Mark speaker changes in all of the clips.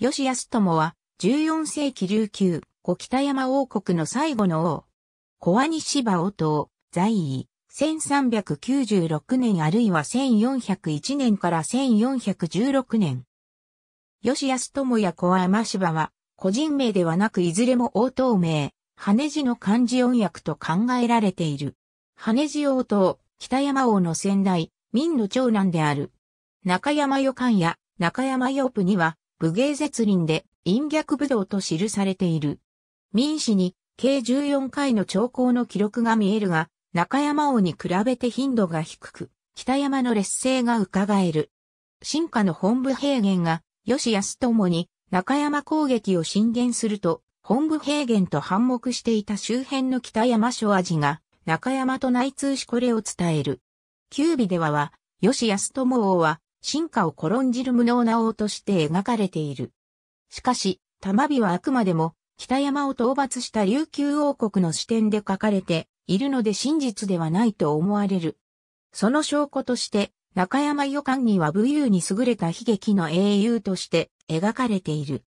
Speaker 1: 吉安友は、14世紀琉球、小北山王国の最後の王。小兄芝王党、在位、1396年あるいは1401年から1416年。吉安友や小山芝は、個人名ではなくいずれも王党名、羽地の漢字音訳と考えられている。羽地王党、北山王の先代、民の長男である。中山予官や中山予部には、武芸絶林で陰逆武道と記されている。民史に計14回の長考の記録が見えるが、中山王に比べて頻度が低く、北山の劣勢が伺える。進化の本部平原が、吉安ともに中山攻撃を進言すると、本部平原と反目していた周辺の北山諸味が、中山と内通しこれを伝える。九尾ではは、吉安友王は、進化を転んじる無能な王として描かれている。しかし、玉美はあくまでも、北山を討伐した琉球王国の視点で書かれているので真実ではないと思われる。その証拠として、中山予感には武勇に優れた悲劇の英雄として描かれている。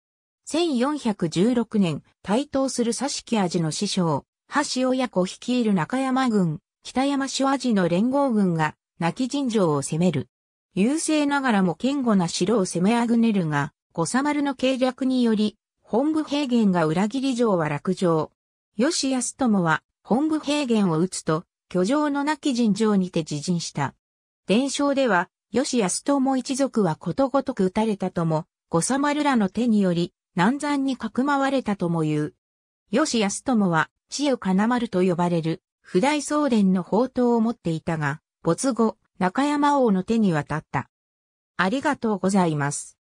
Speaker 1: 1416年、台頭する佐敷味の師匠、橋親子率いる中山軍、北山主味の連合軍が、泣き尋常を攻める。優勢ながらも堅固な城を攻めあぐねるが、五三丸の計略により、本部平原が裏切り城は落城。吉安友は、本部平原を撃つと、居城の亡き尋城にて自陣した。伝承では、吉安友一族はことごとく撃たれたとも、五三丸らの手により、南山にかくまわれたとも言う。吉安友は、千代金丸と呼ばれる、不大送伝の宝刀を持っていたが、没後、中山王の手に渡った。ありがとうございます。